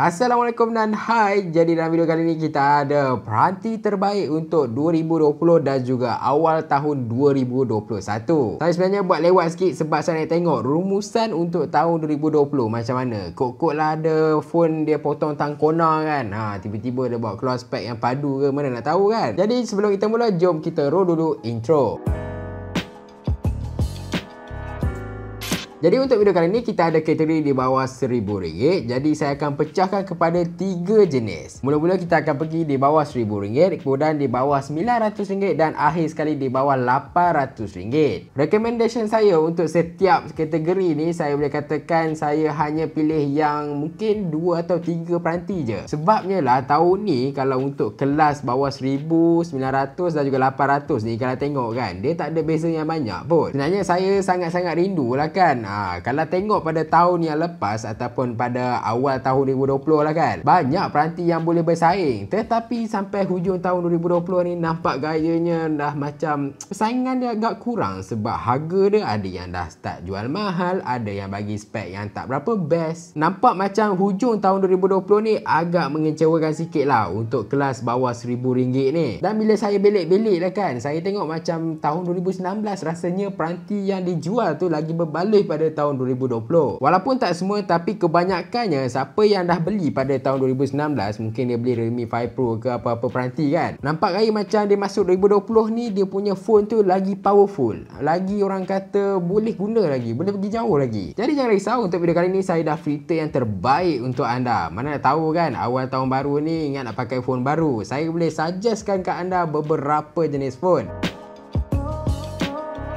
Assalamualaikum dan hai. Jadi dalam video kali ini kita ada peranti terbaik untuk 2020 dan juga awal tahun 2021. Tapi sebenarnya buat lewat sikit sebab saya nak tengok rumusan untuk tahun 2020 macam mana. Kok-kok lah ada phone dia potong tang kan. Ha, tiba-tiba dia buat keluar spek yang padu ke mana nak tahu kan. Jadi sebelum kita mula, jom kita roll dulu intro. Intro Jadi untuk video kali ni kita ada kategori di bawah rm ringgit. Jadi saya akan pecahkan kepada tiga jenis. Mula-mula kita akan pergi di bawah rm ringgit, kemudian di bawah rm ringgit dan akhir sekali di bawah rm ringgit. Recommendation saya untuk setiap kategori ni saya boleh katakan saya hanya pilih yang mungkin dua atau tiga peranti je. Sebabnya lah tahun ni kalau untuk kelas bawah RM1000, rm dan juga RM800 ni kalau tengok kan dia tak ada beza yang banyak pun. Sebenarnya saya sangat-sangat rindu lah kan ha, kalau tengok pada tahun yang lepas ataupun pada awal tahun 2020 lah kan banyak peranti yang boleh bersaing tetapi sampai hujung tahun 2020 ni nampak gayanya dah macam persaingan dia agak kurang sebab harga dia ada yang dah start jual mahal ada yang bagi spek yang tak berapa best nampak macam hujung tahun 2020 ni agak mengecewakan sikit lah untuk kelas bawah RM1,000 ni dan bila saya belik-belik lah kan saya tengok macam tahun 2019 rasanya peranti yang dijual tu lagi berbaloi pada pada tahun 2020. Walaupun tak semua tapi kebanyakannya siapa yang dah beli pada tahun 2019 mungkin dia beli Realme 5 Pro ke apa-apa peranti kan. Nampak raya macam dia masuk 2020 ni dia punya phone tu lagi powerful. Lagi orang kata boleh guna lagi. Boleh pergi jauh lagi. Jadi jangan risau untuk video kali ni saya dah filter yang terbaik untuk anda. Mana nak tahu kan awal tahun baru ni ingat nak pakai phone baru. Saya boleh suggestkan ke anda beberapa jenis phone.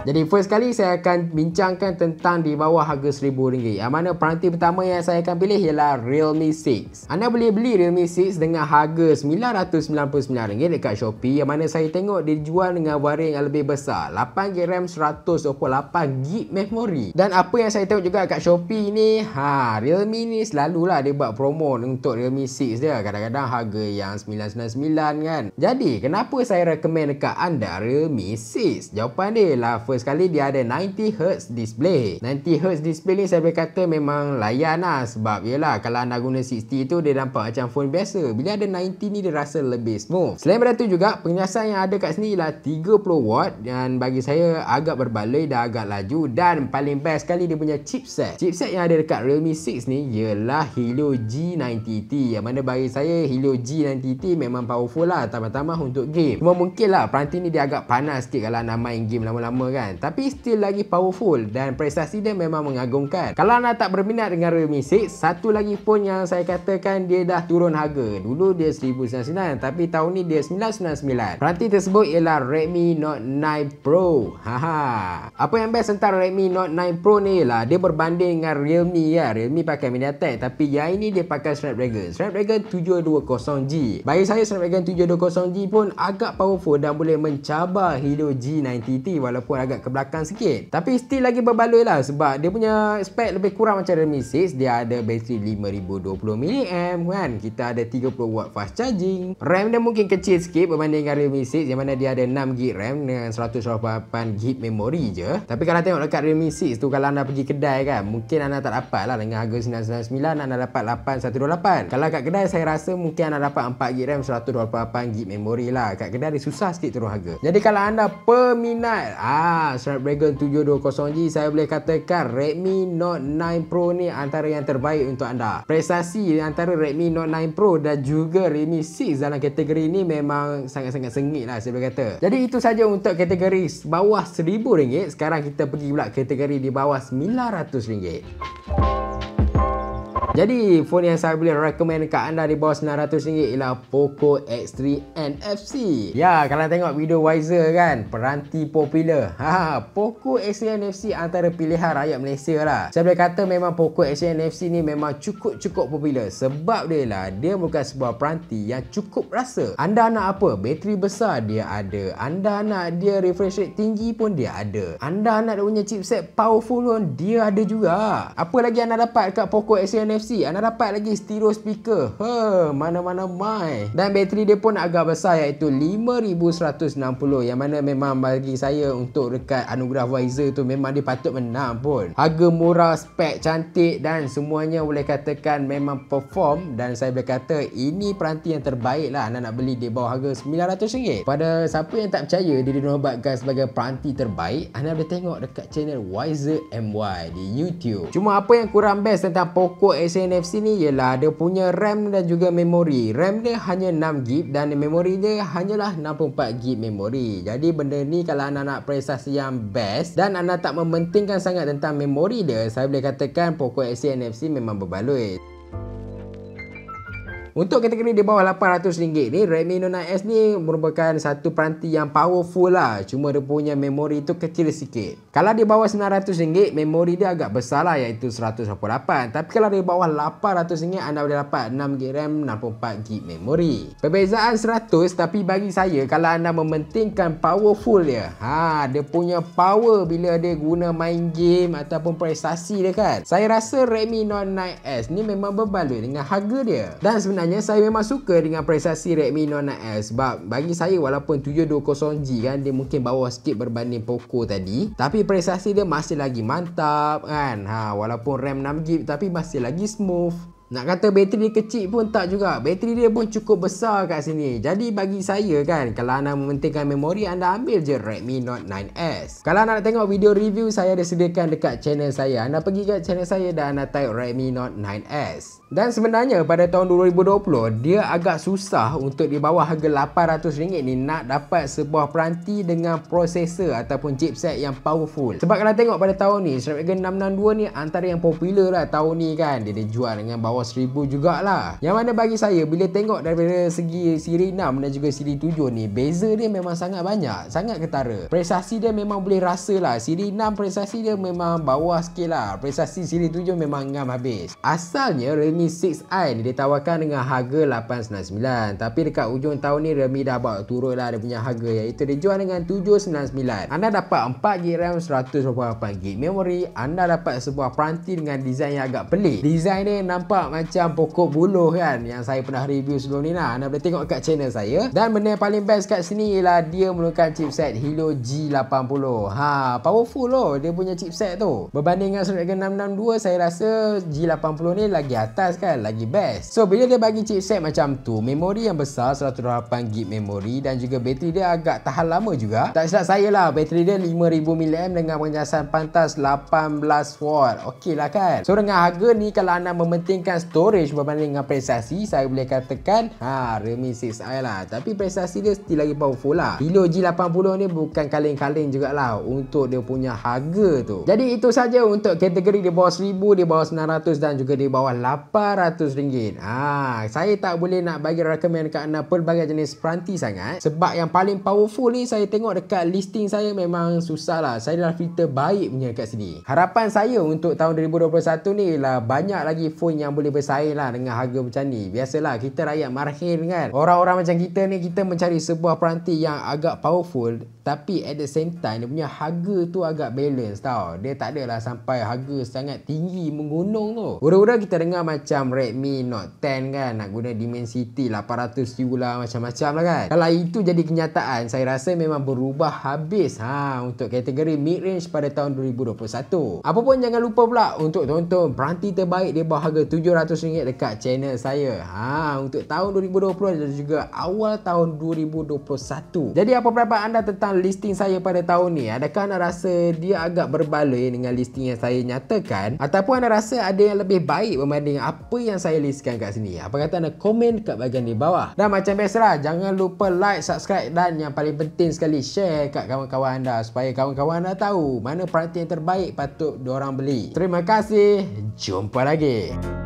Jadi first kali saya akan bincangkan tentang di bawah harga RM1,000 Yang mana peranti pertama yang saya akan pilih ialah Realme 6 Anda boleh beli Realme 6 dengan harga RM999 dekat Shopee Yang mana saya tengok dia jual dengan waring yang lebih besar 8GB RAM 128GB memory Dan apa yang saya tengok juga dekat Shopee ni ha, Realme ni selalulah dia buat promo untuk Realme 6 dia Kadang-kadang harga yang RM999 kan Jadi kenapa saya rekomen dekat anda Realme 6? Jawapan dia lah first sekali dia ada 90Hz display 90Hz display ni saya boleh kata memang layan lah sebab yelah kalau anda guna 60 tu dia nampak macam phone biasa bila ada 90 ni dia rasa lebih smooth selain daripada tu juga penyiasan yang ada kat sini ialah 30W dan bagi saya agak berbaloi dan agak laju dan paling best sekali dia punya chipset chipset yang ada dekat Realme 6 ni ialah Helio G90T yang mana bagi saya Helio G90T memang powerful lah tambah-tambah untuk game cuma mungkin lah peranti ni dia agak panas sikit kalau anda main game lama-lama kan kan tapi still lagi powerful dan prestasi dia memang mengagumkan kalau anda tak berminat dengan Realme 6 satu lagi pun yang saya katakan dia dah turun harga dulu dia 1999 tapi tahun ni dia 999 peranti tersebut ialah Redmi Note 9 Pro haha apa yang best tentang Redmi Note 9 Pro ni ialah dia berbanding dengan Realme ya Realme pakai MediaTek tapi yang ini dia pakai Snapdragon Snapdragon 720G bagi saya Snapdragon 720G pun agak powerful dan boleh mencabar Hero G90T walaupun agak agak ke belakang sikit tapi still lagi berbaloi lah sebab dia punya spek lebih kurang macam Redmi 6 dia ada bateri 5020mAh kan kita ada 30W fast charging RAM dia mungkin kecil sikit dengan Redmi 6 yang mana dia ada 6GB RAM dengan 128GB memory je tapi kalau tengok dekat Redmi 6 tu kalau anda pergi kedai kan mungkin anda tak dapat lah dengan harga 999 anda dapat 8128 kalau kat kedai saya rasa mungkin anda dapat 4GB RAM 128GB memory lah kat kedai dia susah sikit turun harga jadi kalau anda peminat ah Ah, Snapdragon 720G saya boleh katakan Redmi Note 9 Pro ni antara yang terbaik untuk anda. Prestasi antara Redmi Note 9 Pro dan juga Redmi 6 dalam kategori ni memang sangat-sangat sengit lah saya boleh kata. Jadi itu saja untuk kategori bawah RM1000. Sekarang kita pergi pula kategori di bawah RM900. Thank you. Jadi phone yang saya boleh recommend kat anda di bawah RM900 ialah Poco X3 NFC. Ya, kalau tengok video Wiser kan, peranti popular. Ha, Poco X3 NFC antara pilihan rakyat Malaysia lah. Saya boleh kata memang Poco X3 NFC ni memang cukup-cukup popular. Sebab dia lah, dia bukan sebuah peranti yang cukup rasa. Anda nak apa? Bateri besar dia ada. Anda nak dia refresh rate tinggi pun dia ada. Anda nak dia punya chipset powerful pun dia ada juga. Apa lagi anda dapat kat Poco X3 NFC? NFC Anda dapat lagi stereo speaker mana-mana mai Dan bateri dia pun agak besar iaitu 5160 Yang mana memang bagi saya untuk dekat Anugerah Visor tu Memang dia patut menang pun Harga murah, spek cantik dan semuanya boleh katakan memang perform Dan saya boleh kata ini peranti yang terbaik lah Anda nak beli di bawah harga RM900 Pada siapa yang tak percaya dia dinobatkan sebagai peranti terbaik Anda boleh tengok dekat channel Wiser MY di YouTube Cuma apa yang kurang best tentang Poco X Galaxy NFC ni ialah dia punya RAM dan juga memori. RAM dia hanya 6GB dan memori dia hanyalah 64GB memori. Jadi benda ni kalau anda nak prestasi yang best dan anda tak mementingkan sangat tentang memori dia, saya boleh katakan Poco X NFC memang berbaloi. Untuk kategori di bawah RM800 ni Redmi Note 9S ni merupakan satu peranti yang powerful lah Cuma dia punya memori tu kecil sikit Kalau di bawah RM900 memori dia agak besar lah iaitu 128 Tapi kalau di bawah RM800 anda boleh dapat 6GB RAM 64GB memori Perbezaan 100 tapi bagi saya kalau anda mementingkan powerful dia ha, Dia punya power bila dia guna main game ataupun prestasi dia kan Saya rasa Redmi Note 9S ni memang berbaloi dengan harga dia Dan sebenarnya sebenarnya saya memang suka dengan prestasi Redmi Note 9 sebab bagi saya walaupun 720G kan dia mungkin bawah sikit berbanding Poco tadi tapi prestasi dia masih lagi mantap kan ha, walaupun RAM 6GB tapi masih lagi smooth nak kata bateri dia kecil pun tak juga. Bateri dia pun cukup besar kat sini. Jadi bagi saya kan, kalau anda mementingkan memori, anda ambil je Redmi Note 9S. Kalau anda nak tengok video review, saya ada sediakan dekat channel saya. Anda pergi kat channel saya dan anda type Redmi Note 9S. Dan sebenarnya pada tahun 2020, dia agak susah untuk di bawah harga RM800 ni nak dapat sebuah peranti dengan prosesor ataupun chipset yang powerful. Sebab kalau tengok pada tahun ni, Snapdragon 662 ni antara yang popular lah tahun ni kan. Dia dijual dengan bawah bawah 1000 jugalah yang mana bagi saya bila tengok daripada segi siri 6 dan juga siri 7 ni beza dia memang sangat banyak sangat ketara prestasi dia memang boleh rasa lah siri 6 prestasi dia memang bawah sikit lah prestasi siri 7 memang ngam habis asalnya Realme 6i ni ditawarkan dengan harga 899 tapi dekat ujung tahun ni Realme dah bawa turun lah dia punya harga iaitu dia jual dengan 799 anda dapat 4GB RAM 128GB memory anda dapat sebuah peranti dengan design yang agak pelik design ni nampak macam pokok buluh kan yang saya pernah review sebelum ni lah. Anda boleh tengok kat channel saya. Dan benda yang paling best kat sini ialah dia menggunakan chipset Hilo G80. Ha, powerful loh dia punya chipset tu. Berbanding dengan Snapdragon 662, saya rasa G80 ni lagi atas kan, lagi best. So bila dia bagi chipset macam tu, memori yang besar 128GB memori dan juga bateri dia agak tahan lama juga. Tak silap saya lah, bateri dia 5000mAh dengan pengecasan pantas 18W. Okey lah kan. So dengan harga ni kalau anda mementingkan mengandalkan storage berbanding dengan prestasi saya boleh katakan ha Realme 6i lah tapi prestasi dia still lagi powerful lah Hilo G80 ni bukan kaleng-kaleng jugalah untuk dia punya harga tu jadi itu saja untuk kategori di bawah 1000 di bawah 900 dan juga di bawah 800 ringgit ha saya tak boleh nak bagi recommend dekat anda pelbagai jenis peranti sangat sebab yang paling powerful ni saya tengok dekat listing saya memang susah lah saya dah filter baik punya kat sini harapan saya untuk tahun 2021 ni lah banyak lagi phone yang boleh boleh bersaing lah dengan harga macam ni. Biasalah kita rakyat marhil kan. Orang-orang macam kita ni kita mencari sebuah peranti yang agak powerful tapi at the same time dia punya harga tu agak balance tau. Dia tak adalah sampai harga sangat tinggi menggunung tu. Udah-udah kita dengar macam Redmi Note 10 kan nak guna Dimensity 800U lah macam-macam lah kan. Kalau itu jadi kenyataan saya rasa memang berubah habis ha untuk kategori mid-range pada tahun 2021. Apapun jangan lupa pula untuk tonton peranti terbaik di bawah harga 700 RM700 dekat channel saya. Ha untuk tahun 2020 dan juga awal tahun 2021. Jadi apa pendapat anda tentang listing saya pada tahun ni? Adakah anda rasa dia agak berbaloi dengan listing yang saya nyatakan ataupun anda rasa ada yang lebih baik berbanding apa yang saya listkan kat sini? Apa kata anda komen kat bahagian di bawah. Dan macam biasalah jangan lupa like, subscribe dan yang paling penting sekali share kat kawan-kawan anda supaya kawan-kawan anda tahu mana peranti yang terbaik patut diorang beli. Terima kasih. Jumpa lagi. Thank you